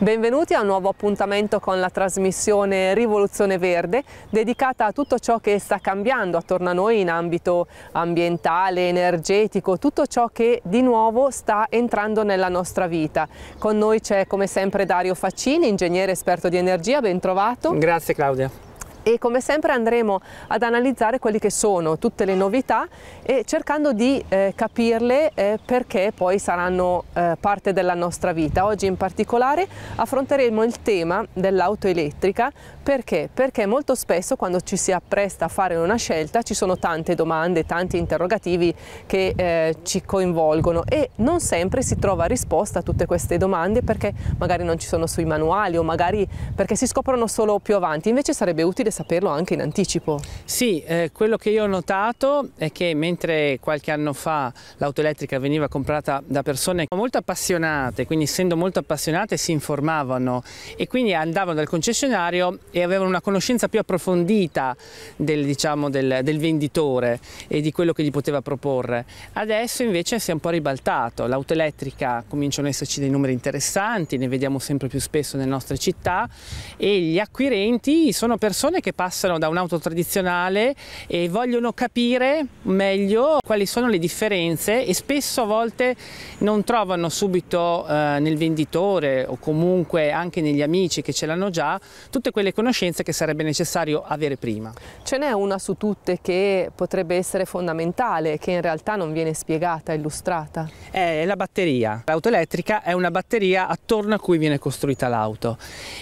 Benvenuti a un nuovo appuntamento con la trasmissione Rivoluzione Verde dedicata a tutto ciò che sta cambiando attorno a noi in ambito ambientale, energetico, tutto ciò che di nuovo sta entrando nella nostra vita. Con noi c'è come sempre Dario Faccini, ingegnere esperto di energia, ben trovato. Grazie Claudia e come sempre andremo ad analizzare quelle che sono tutte le novità e cercando di eh, capirle eh, perché poi saranno eh, parte della nostra vita. Oggi in particolare affronteremo il tema dell'auto elettrica perché? Perché molto spesso quando ci si appresta a fare una scelta ci sono tante domande, tanti interrogativi che eh, ci coinvolgono e non sempre si trova risposta a tutte queste domande perché magari non ci sono sui manuali o magari perché si scoprono solo più avanti. Invece sarebbe utile saperlo anche in anticipo. Sì, eh, quello che io ho notato è che mentre qualche anno fa l'auto elettrica veniva comprata da persone molto appassionate, quindi essendo molto appassionate si informavano e quindi andavano dal concessionario e avevano una conoscenza più approfondita del, diciamo, del, del venditore e di quello che gli poteva proporre. Adesso invece si è un po' ribaltato, l'auto elettrica cominciano ad esserci dei numeri interessanti, ne vediamo sempre più spesso nelle nostre città e gli acquirenti sono persone persone che passano da un'auto tradizionale e vogliono capire meglio quali sono le differenze e spesso a volte non trovano subito eh, nel venditore o comunque anche negli amici che ce l'hanno già tutte quelle conoscenze che sarebbe necessario avere prima. Ce n'è una su tutte che potrebbe essere fondamentale, che in realtà non viene spiegata, illustrata? È la batteria. L'auto elettrica è una batteria attorno a cui viene costruita l'auto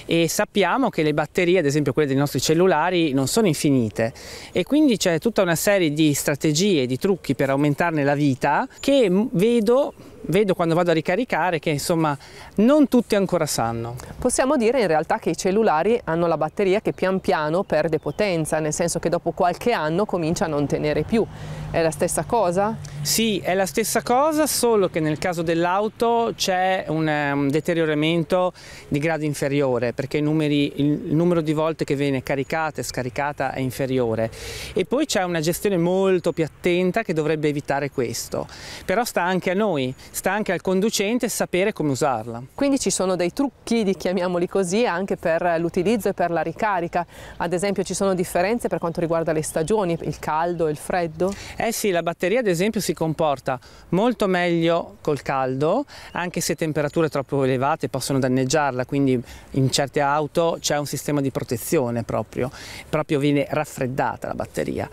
e sappiamo che le batterie, ad esempio quelle dei nostri cellulari, cellulari non sono infinite e quindi c'è tutta una serie di strategie, di trucchi per aumentarne la vita che vedo vedo quando vado a ricaricare che insomma non tutti ancora sanno. Possiamo dire in realtà che i cellulari hanno la batteria che pian piano perde potenza, nel senso che dopo qualche anno comincia a non tenere più. È la stessa cosa? Sì, è la stessa cosa, solo che nel caso dell'auto c'è un, un, um, deterioramento di grado inferiore, perché numeri, il numero di volte che viene caricata e scaricata è inferiore. E poi c'è una gestione molto più attenta che dovrebbe evitare questo. Però sta anche a noi, sta anche al conducente sapere come usarla. Quindi ci sono dei trucchi, chiamiamoli così, anche per l'utilizzo e per la ricarica. Ad esempio ci sono differenze per quanto riguarda le stagioni, il caldo e il freddo? Eh sì, la batteria ad esempio si comporta molto meglio col caldo, anche se temperature troppo elevate possono danneggiarla, quindi in certe auto c'è un sistema di protezione proprio, proprio viene raffreddata la batteria,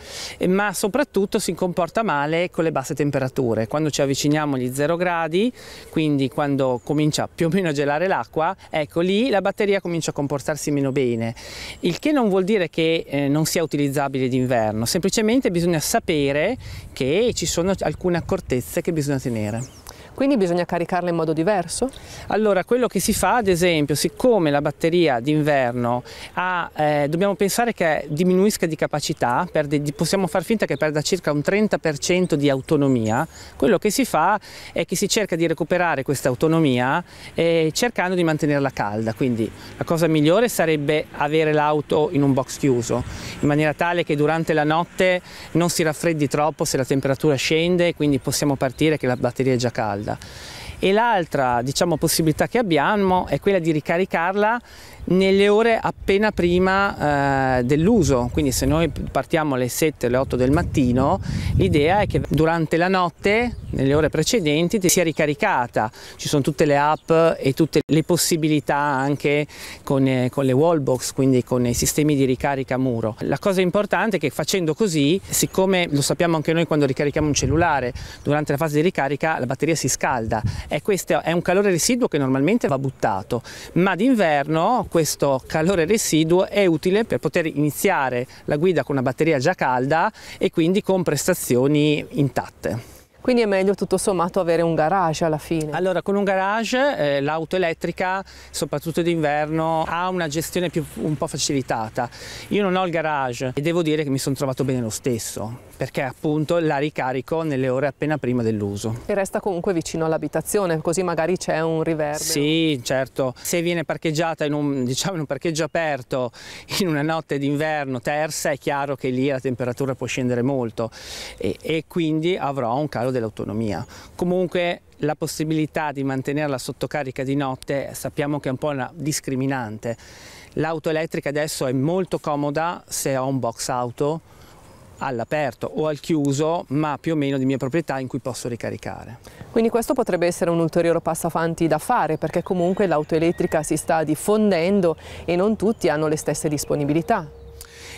ma soprattutto si comporta male con le basse temperature, quando ci avviciniamo agli 0 gradi, quindi quando comincia più o meno a gelare l'acqua, ecco lì la batteria comincia a comportarsi meno bene, il che non vuol dire che eh, non sia utilizzabile d'inverno, semplicemente bisogna sapere che ci sono alcune alcune accortezze che bisogna tenere. Quindi bisogna caricarla in modo diverso? Allora, quello che si fa, ad esempio, siccome la batteria d'inverno ha, eh, dobbiamo pensare che diminuisca di capacità, perde, possiamo far finta che perda circa un 30% di autonomia, quello che si fa è che si cerca di recuperare questa autonomia eh, cercando di mantenerla calda, quindi la cosa migliore sarebbe avere l'auto in un box chiuso, in maniera tale che durante la notte non si raffreddi troppo se la temperatura scende, e quindi possiamo partire che la batteria è già calda. calda. e l'altra diciamo, possibilità che abbiamo è quella di ricaricarla nelle ore appena prima eh, dell'uso, quindi se noi partiamo alle 7, alle 8 del mattino, l'idea è che durante la notte, nelle ore precedenti, sia ricaricata, ci sono tutte le app e tutte le possibilità anche con, eh, con le wallbox, quindi con i sistemi di ricarica a muro. La cosa importante è che facendo così, siccome lo sappiamo anche noi quando ricarichiamo un cellulare, durante la fase di ricarica la batteria si scalda, e questo è un calore residuo che normalmente va buttato, ma d'inverno questo calore residuo è utile per poter iniziare la guida con una batteria già calda e quindi con prestazioni intatte. Quindi è meglio tutto sommato avere un garage alla fine. Allora con un garage eh, l'auto elettrica, soprattutto d'inverno, ha una gestione più, un po' facilitata. Io non ho il garage e devo dire che mi sono trovato bene lo stesso perché appunto la ricarico nelle ore appena prima dell'uso. E resta comunque vicino all'abitazione, così magari c'è un riverbero. Sì, certo. Se viene parcheggiata in un, diciamo, in un parcheggio aperto in una notte d'inverno tersa, è chiaro che lì la temperatura può scendere molto e, e quindi avrò un calo dell'autonomia. Comunque la possibilità di mantenerla sotto carica di notte sappiamo che è un po' una discriminante. L'auto elettrica adesso è molto comoda se ho un box auto all'aperto o al chiuso, ma più o meno di mia proprietà in cui posso ricaricare. Quindi questo potrebbe essere un ulteriore passo avanti da fare, perché comunque l'auto elettrica si sta diffondendo e non tutti hanno le stesse disponibilità.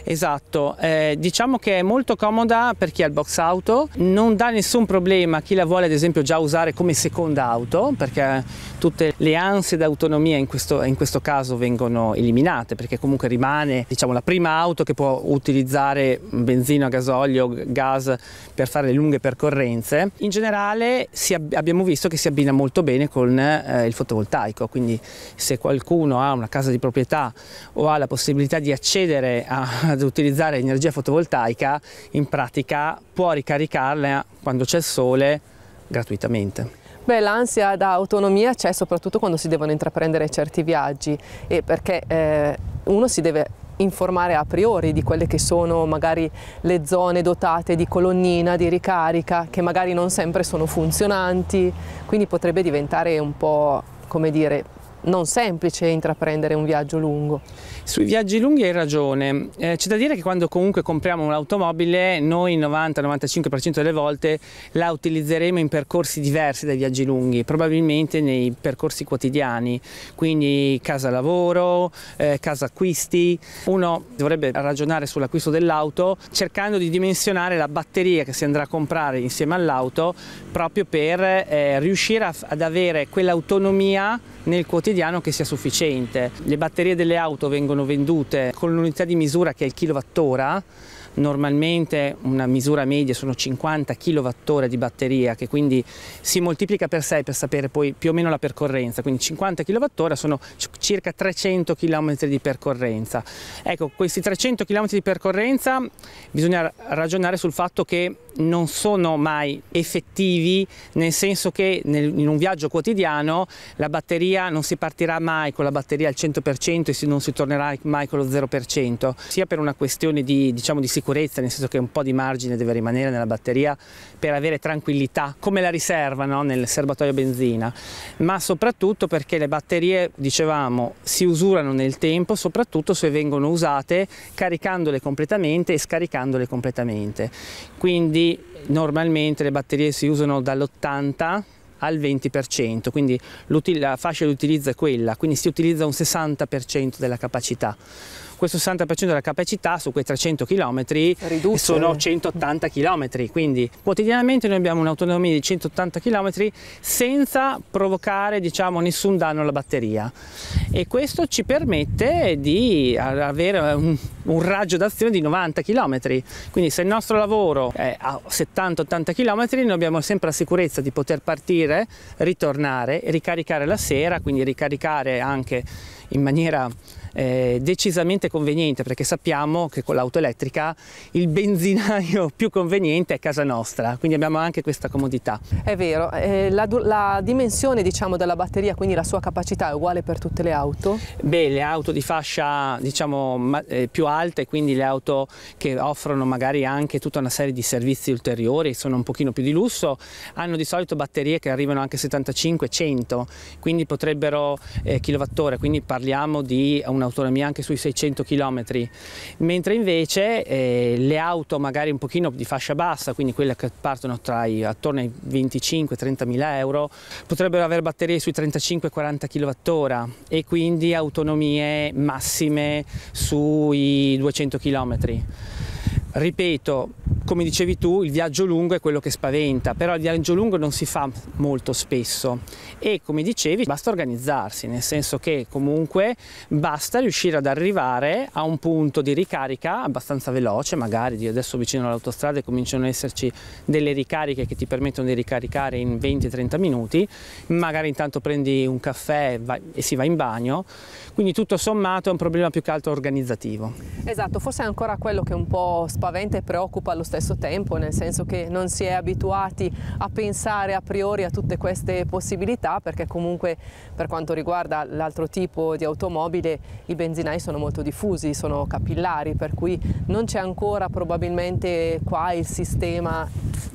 Esatto, eh, diciamo che è molto comoda per chi ha il box auto, non dà nessun problema a chi la vuole ad esempio già usare come seconda auto perché tutte le ansie d'autonomia in questo, in questo caso vengono eliminate perché comunque rimane diciamo, la prima auto che può utilizzare benzina, gasolio, gas per fare le lunghe percorrenze. In generale ab abbiamo visto che si abbina molto bene con eh, il fotovoltaico, quindi se qualcuno ha una casa di proprietà o ha la possibilità di accedere a ad utilizzare energia fotovoltaica in pratica può ricaricarla quando c'è il sole gratuitamente. Beh, l'ansia da autonomia c'è soprattutto quando si devono intraprendere certi viaggi e perché eh, uno si deve informare a priori di quelle che sono magari le zone dotate di colonnina, di ricarica, che magari non sempre sono funzionanti, quindi potrebbe diventare un po', come dire, non semplice intraprendere un viaggio lungo. Sui viaggi lunghi hai ragione, eh, c'è da dire che quando comunque compriamo un'automobile noi il 90-95% delle volte la utilizzeremo in percorsi diversi dai viaggi lunghi, probabilmente nei percorsi quotidiani, quindi casa lavoro, eh, casa acquisti, uno dovrebbe ragionare sull'acquisto dell'auto cercando di dimensionare la batteria che si andrà a comprare insieme all'auto proprio per eh, riuscire a, ad avere quell'autonomia nel quotidiano che sia sufficiente. Le batterie delle auto vengono vendute con l'unità di misura che è il kilowattora Normalmente una misura media sono 50 kWh di batteria che quindi si moltiplica per 6 per sapere poi più o meno la percorrenza, quindi 50 kWh sono circa 300 km di percorrenza. Ecco, questi 300 km di percorrenza bisogna ragionare sul fatto che non sono mai effettivi nel senso che nel, in un viaggio quotidiano la batteria non si partirà mai con la batteria al 100% e non si tornerà mai con lo 0%, sia per una questione di, diciamo, di sicurezza sicurezza, nel senso che un po' di margine deve rimanere nella batteria per avere tranquillità, come la riserva no? nel serbatoio benzina, ma soprattutto perché le batterie, dicevamo, si usurano nel tempo, soprattutto se vengono usate caricandole completamente e scaricandole completamente. Quindi normalmente le batterie si usano dall'80 al 20%, quindi la fascia di utilizzo è quella, quindi si utilizza un 60% della capacità questo 60% della capacità su quei 300 km Riduce. sono 180 km, quindi quotidianamente noi abbiamo un'autonomia di 180 km senza provocare diciamo, nessun danno alla batteria e questo ci permette di avere un, un raggio d'azione di 90 km, quindi se il nostro lavoro è a 70-80 km noi abbiamo sempre la sicurezza di poter partire, ritornare, ricaricare la sera, quindi ricaricare anche in maniera eh, decisamente conveniente perché sappiamo che con l'auto elettrica il benzinaio più conveniente è casa nostra, quindi abbiamo anche questa comodità. È vero, eh, la, la, dimensione diciamo, della batteria, quindi la sua capacità è uguale per tutte le auto? Beh, le auto di fascia diciamo, ma, eh, più alte, quindi le auto che offrono magari anche tutta una serie di servizi ulteriori, sono un pochino più di lusso, hanno di solito batterie che arrivano anche 75-100, quindi potrebbero eh, kilowattora, quindi parliamo di una un'autonomia anche sui 600 km, mentre invece eh, le auto magari un pochino di fascia bassa, quindi quelle che partono tra i, attorno ai 25-30 mila euro, potrebbero avere batterie sui 35-40 kWh e quindi autonomie massime sui 200 km. Ripeto, come dicevi tu, il viaggio lungo è quello che spaventa, però il viaggio lungo non si fa molto spesso e come dicevi basta organizzarsi, nel senso che comunque basta riuscire ad arrivare a un punto di ricarica abbastanza veloce, magari adesso vicino all'autostrada cominciano ad esserci delle ricariche che ti permettono di ricaricare in 20-30 minuti, magari intanto prendi un caffè e si va in bagno, quindi tutto sommato è un problema più che altro organizzativo. Esatto, forse è ancora quello che un po' spaventa e preoccupa allo stesso tempo, nel senso che non si è abituati a pensare a priori a tutte queste possibilità perché comunque per quanto riguarda l'altro tipo di automobile i benzinai sono molto diffusi, sono capillari, per cui non c'è ancora probabilmente qua il sistema.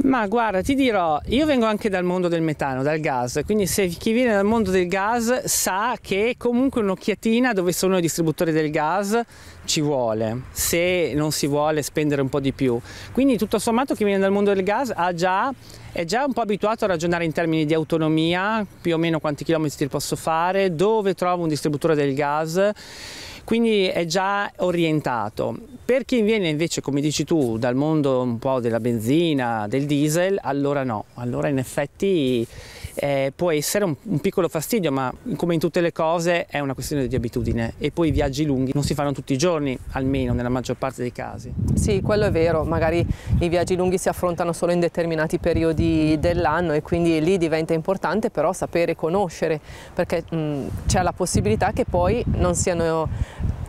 Ma guarda, ti dirò, io vengo anche dal mondo del metano, dal gas, quindi se chi viene dal mondo del gas sa che comunque un'occhiatina dove sono i distributori del gas ci vuole, se non si vuole spendere un po' di più. Quindi tutto sommato chi viene dal mondo del gas già, è già un po' abituato a ragionare in termini di autonomia, più o meno quanti chilometri posso fare, dove trovo un distributore del gas quindi è già orientato. Per chi viene invece, come dici tu, dal mondo un po' della benzina, del diesel, allora no, allora in effetti eh, può essere un, un, piccolo fastidio, ma come in tutte le cose è una questione di abitudine e poi i viaggi lunghi non si fanno tutti i giorni, almeno nella maggior parte dei casi. Sì, quello è vero, magari i viaggi lunghi si affrontano solo in determinati periodi dell'anno e quindi lì diventa importante però sapere conoscere perché c'è la possibilità che poi non siano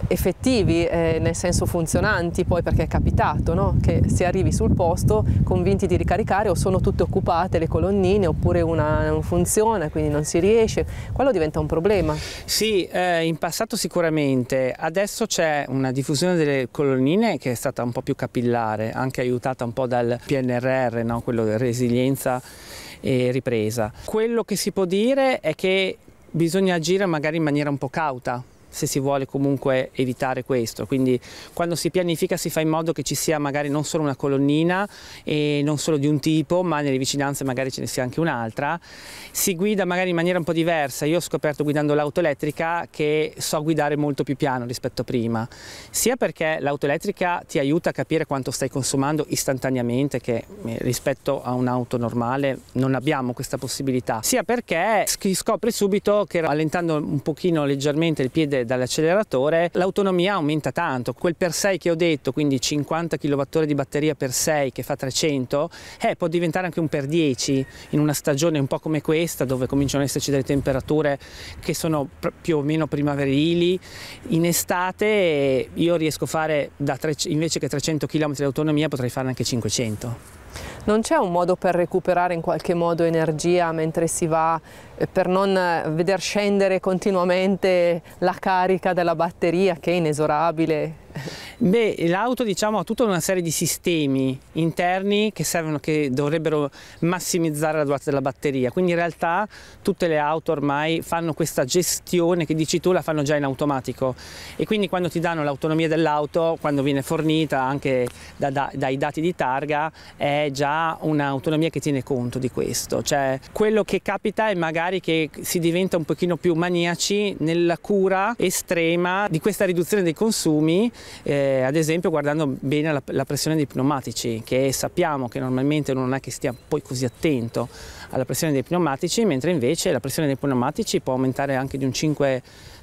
effettivi, eh, nel senso funzionanti, poi perché è capitato no? che si arrivi sul posto convinti di ricaricare o sono tutte occupate le colonnine oppure una non funziona, quindi non si riesce, quello diventa un problema. Sì, eh, in passato sicuramente, adesso c'è una diffusione delle colonnine che è stata un po' più capillare, anche aiutata un po' dal PNRR, no? quello di resilienza e ripresa. Quello che si può dire è che bisogna agire magari in maniera un po' cauta, se si vuole comunque evitare questo. Quindi quando si pianifica si fa in modo che ci sia magari non solo una colonnina e non solo di un tipo, ma nelle vicinanze magari ce ne sia anche un'altra. Si guida magari in maniera un po' diversa. Io ho scoperto guidando l'auto elettrica che so guidare molto più piano rispetto a prima, sia perché l'auto elettrica ti aiuta a capire quanto stai consumando istantaneamente che eh, rispetto a un'auto normale non abbiamo questa possibilità, sia perché si scopre subito che rallentando un pochino leggermente il piede dall'acceleratore l'autonomia aumenta tanto. Quel per 6 che ho detto, quindi 50 kWh di batteria per 6 che fa 300, eh, può diventare anche un per 10 in una stagione un po' come questa dove cominciano ad esserci delle temperature che sono più o meno primaverili. In estate io riesco a fare tre, invece che 300 km di autonomia potrei farne anche 500. Non c'è un modo per recuperare in qualche modo energia mentre si va, eh, per non eh, veder scendere continuamente la carica della batteria che è inesorabile? Beh, l'auto diciamo, ha tutta una serie di sistemi interni che, servono, che dovrebbero massimizzare la durata della batteria, quindi in realtà tutte le auto ormai fanno questa gestione che dici tu la fanno già in automatico e quindi quando ti danno l'autonomia dell'auto, quando viene fornita anche da, da, dai dati di targa, è già ha un'autonomia che tiene conto di questo, cioè quello che capita è magari che si diventa un pochino più maniaci nella cura estrema di questa riduzione dei consumi, eh, ad esempio guardando bene la, la pressione dei pneumatici, che sappiamo che normalmente non è che stia poi così attento alla pressione dei pneumatici, mentre invece la pressione dei pneumatici può aumentare anche di un 5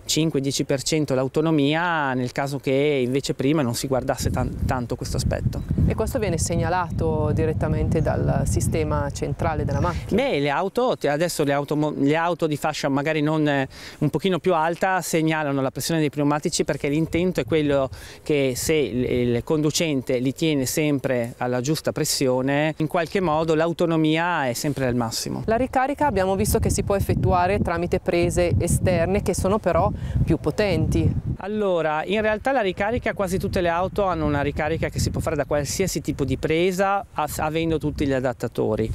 5-10% l'autonomia nel caso che invece prima non si guardasse tanto questo aspetto. E questo viene segnalato direttamente dal sistema centrale della macchina? Beh, le auto, adesso le auto, le auto di fascia magari non eh, un pochino più alta segnalano la pressione dei pneumatici perché l'intento è quello che se il conducente li tiene sempre alla giusta pressione, in qualche modo l'autonomia è sempre al massimo. La ricarica abbiamo visto che si può effettuare tramite prese esterne che sono però più potenti, allora, in realtà la ricarica, quasi tutte le auto hanno una ricarica che si può fare da qualsiasi tipo di presa avendo tutti gli adattatori.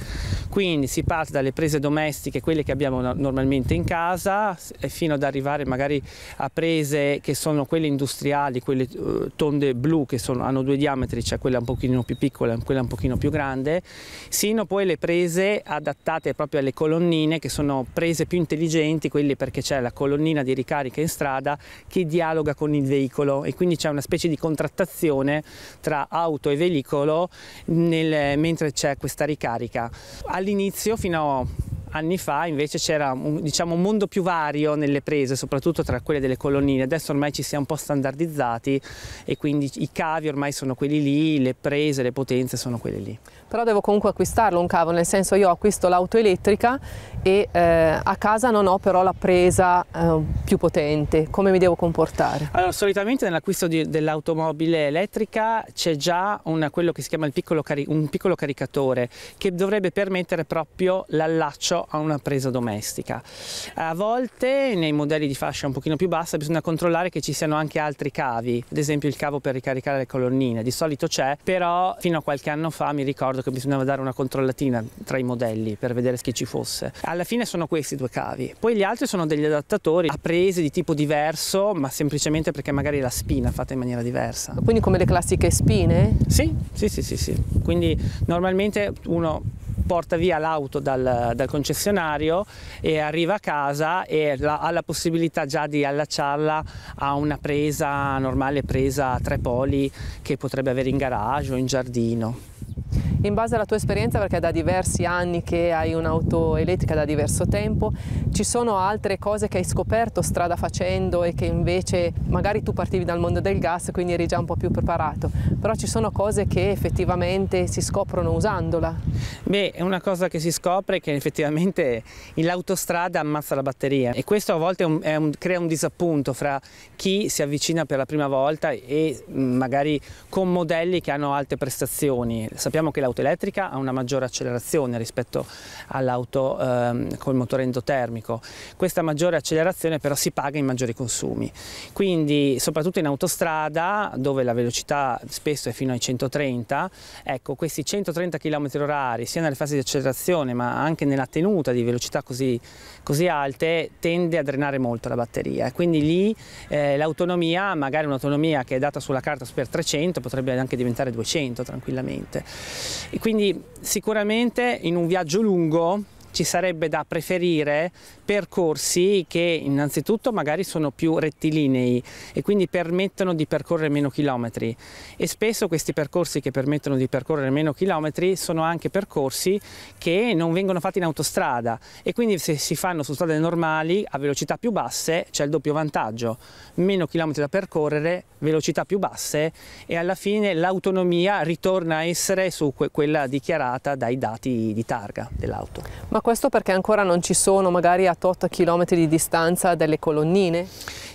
Quindi si parte dalle prese domestiche, quelle che abbiamo normalmente in casa, fino ad arrivare magari a prese che sono quelle industriali, quelle eh, tonde blu che sono, hanno due diametri, cioè quella un pochino più piccola e quella un pochino più grande, sino poi le prese adattate proprio alle colonnine che sono prese più intelligenti, quelle perché c'è la colonnina di ricarica in strada che dia dialoga con il veicolo e quindi c'è una specie di contrattazione tra auto e veicolo nel, mentre c'è questa ricarica. All'inizio fino a anni fa invece c'era un, diciamo, un, mondo più vario nelle prese, soprattutto tra quelle delle colonnine. Adesso ormai ci si è un po' standardizzati e quindi i cavi ormai sono quelli lì, le prese, le potenze sono quelle lì però devo comunque acquistarlo un cavo, nel senso io acquisto l'auto elettrica e eh, a casa non ho però la presa eh, più potente, come mi devo comportare? Allora solitamente nell'acquisto dell'automobile elettrica c'è già una, quello che si chiama piccolo un piccolo caricatore che dovrebbe permettere proprio l'allaccio a una presa domestica. A volte nei modelli di fascia un pochino più bassa bisogna controllare che ci siano anche altri cavi, ad esempio il cavo per ricaricare le colonnine, di solito c'è, però fino a qualche anno fa mi ricordo che bisognava dare una controllatina tra i modelli per vedere che ci fosse. Alla fine sono questi due cavi, poi gli altri sono degli adattatori a prese di tipo diverso, ma semplicemente perché magari la spina è fatta in maniera diversa. Quindi come le classiche spine? Sì, sì, sì, sì, sì. Quindi normalmente uno porta via l'auto dal, dal, concessionario e arriva a casa e la, ha la possibilità già di allacciarla a una presa normale presa a tre poli che potrebbe avere in garage o in giardino. In base alla tua esperienza, perché da diversi anni che hai un'auto elettrica da diverso tempo, ci sono altre cose che hai scoperto strada facendo e che invece magari tu partivi dal mondo del gas, quindi eri già un po' più preparato, però ci sono cose che effettivamente si scoprono usandola. Beh, è una cosa che si scopre che effettivamente l'autostrada ammazza la batteria e questo a volte è un, è un, crea un disappunto fra chi si avvicina per la prima volta e mm, magari con modelli che hanno alte prestazioni Sappiamo che l'auto elettrica ha una maggiore accelerazione rispetto all'auto ehm, col motore endotermico. Questa maggiore accelerazione però si paga in maggiori consumi. Quindi soprattutto in autostrada dove la velocità spesso è fino ai 130, ecco questi 130 km h sia nelle fasi di accelerazione ma anche nella tenuta di velocità così, così alte tende a drenare molto la batteria. Quindi lì eh, l'autonomia, magari un'autonomia che è data sulla carta per 300 potrebbe anche diventare 200 tranquillamente. E quindi sicuramente in un viaggio lungo ci sarebbe da preferire percorsi che innanzitutto magari sono più rettilinei e quindi permettono di percorrere meno chilometri e spesso questi percorsi che permettono di percorrere meno chilometri sono anche percorsi che non vengono fatti in autostrada e quindi se si fanno su strade normali a velocità più basse c'è il doppio vantaggio, meno chilometri da percorrere, velocità più basse e alla fine l'autonomia ritorna a essere su que quella dichiarata dai dati di targa dell'auto questo perché ancora non ci sono magari a tot chilometri di distanza delle colonnine?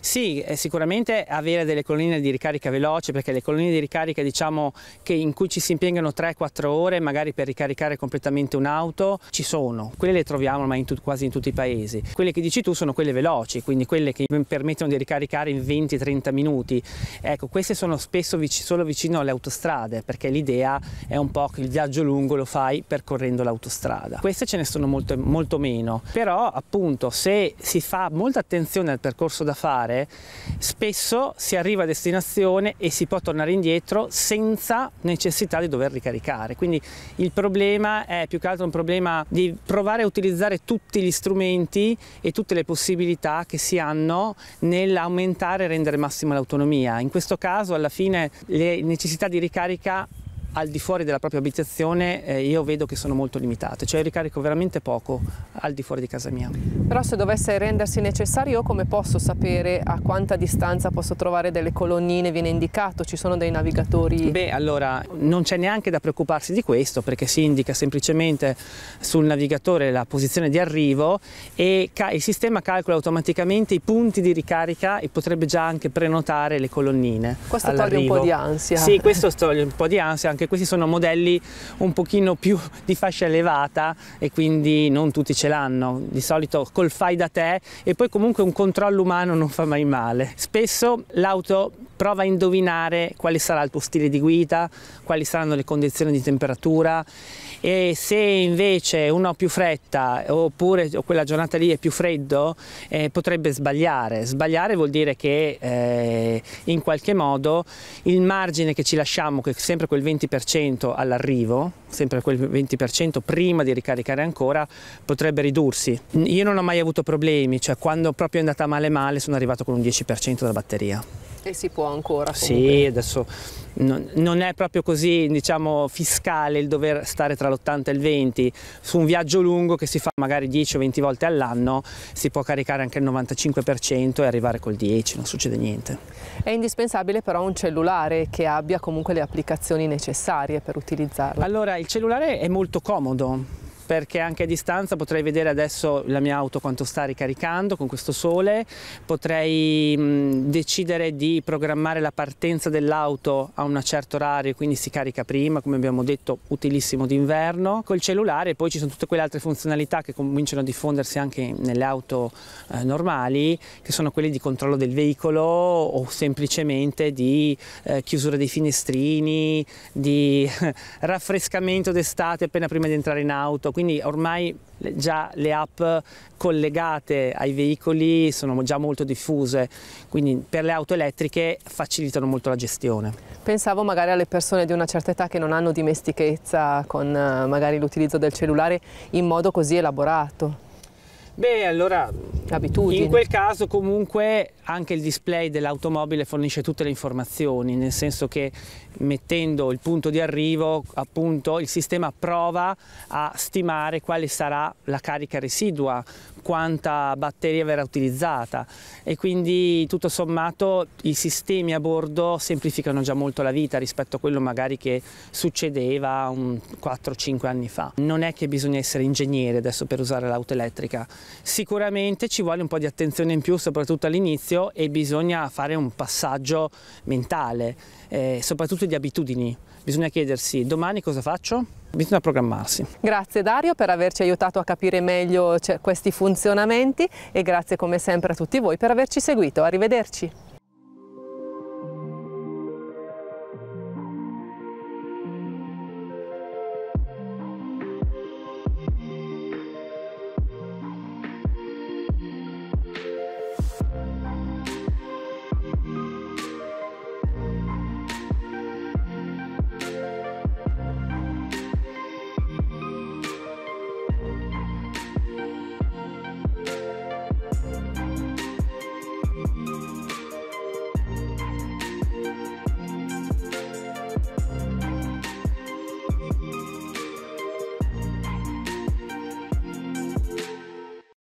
Sì, eh, sicuramente avere delle colonnine di ricarica veloce perché le colonnine di ricarica diciamo che in cui ci si impiegano 3-4 ore magari per ricaricare completamente un'auto ci sono, quelle le troviamo ormai in quasi in tutti i paesi. Quelle che dici tu sono quelle veloci, quindi quelle che permettono di ricaricare in 20-30 minuti. Ecco, queste sono spesso vic solo vicino alle autostrade perché l'idea è un po' che il viaggio lungo lo fai percorrendo l'autostrada. Queste ce ne sono molte molto, molto meno. Però appunto se si fa molta attenzione al percorso da fare, spesso si arriva a destinazione e si può tornare indietro senza necessità di dover ricaricare. Quindi il problema è più che altro un problema di provare a utilizzare tutti gli strumenti e tutte le possibilità che si hanno nell'aumentare e rendere massima l'autonomia. In questo caso alla fine le necessità di ricarica al di fuori della propria abitazione eh, io vedo che sono molto limitate, cioè ricarico veramente poco al di fuori di casa mia. Però se dovesse rendersi necessario, come posso sapere a quanta distanza posso trovare delle colonnine? Viene indicato, ci sono dei navigatori? Beh, allora non c'è neanche da preoccuparsi di questo perché si indica semplicemente sul navigatore la posizione di arrivo e il sistema calcola automaticamente i punti di ricarica e potrebbe già anche prenotare le colonnine. Questo toglie un po' di ansia. Sì, questo toglie un po' di ansia anche questi sono modelli un pochino più di fascia elevata e quindi non tutti ce l'hanno, di solito col fai da te e poi comunque un controllo umano non fa mai male. Spesso l'auto prova a indovinare quale sarà il tuo stile di guida, quali saranno le condizioni di temperatura e se invece uno ha più fretta oppure quella giornata lì è più freddo eh, potrebbe sbagliare. Sbagliare vuol dire che eh, in qualche modo il margine che ci lasciamo, che è sempre quel 20% all'arrivo, sempre quel 20% prima di ricaricare ancora, potrebbe ridursi. Io non ho mai avuto problemi, cioè quando proprio è andata male male sono arrivato con un 10% della batteria e si può ancora. Comunque. Sì, adesso non, non, è proprio così diciamo, fiscale il dover stare tra l'80 e il 20, su un viaggio lungo che si fa magari 10 o 20 volte all'anno si può caricare anche il 95% e arrivare col 10, non succede niente. È indispensabile però un cellulare che abbia comunque le applicazioni necessarie per utilizzarlo. Allora il cellulare è molto comodo, perché anche a distanza potrei vedere adesso la mia auto quanto sta ricaricando con questo sole, potrei decidere di programmare la partenza dell'auto a un certo orario, quindi si carica prima, come abbiamo detto, utilissimo d'inverno, col cellulare e poi ci sono tutte quelle altre funzionalità che cominciano a diffondersi anche nelle auto eh, normali, che sono quelle di controllo del veicolo o semplicemente di eh, chiusura dei finestrini, di raffrescamento d'estate appena prima di entrare in auto, quindi ormai già le app collegate ai veicoli sono già molto diffuse, quindi per le auto elettriche facilitano molto la gestione. Pensavo magari alle persone di una certa età che non hanno dimestichezza con eh, l'utilizzo del cellulare in modo così elaborato. Beh, allora Abitudine. In quel caso comunque anche il display dell'automobile fornisce tutte le informazioni, nel senso che mettendo il punto di arrivo appunto il sistema prova a stimare quale sarà la carica residua, quanta batteria verrà utilizzata e quindi tutto sommato i sistemi a bordo semplificano già molto la vita rispetto a quello magari che succedeva 4-5 anni fa. Non è che bisogna essere ingegneri adesso per usare l'auto elettrica, sicuramente ci vuole un po' di attenzione in più soprattutto all'inizio e bisogna fare un passaggio mentale, eh, soprattutto di abitudini bisogna chiedersi domani cosa faccio? Bisogna programmarsi. Grazie Dario per averci aiutato a capire meglio cioè, questi funzionamenti e grazie come sempre a tutti voi per averci seguito. Arrivederci.